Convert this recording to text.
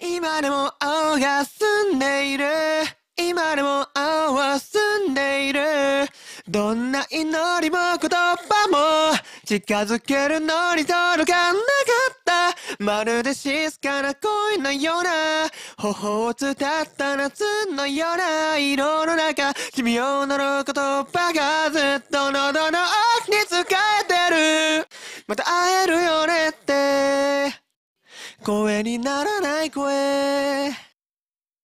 今でも青が澄んでいる今でも青は澄んでいるどんな祈りも言葉も近づけるのに届かなかったまるで静かな恋のような頬を伝った夏のような色の中君を呪う言葉がずっと喉の奥に使えてるまた会えるよねって声にならない声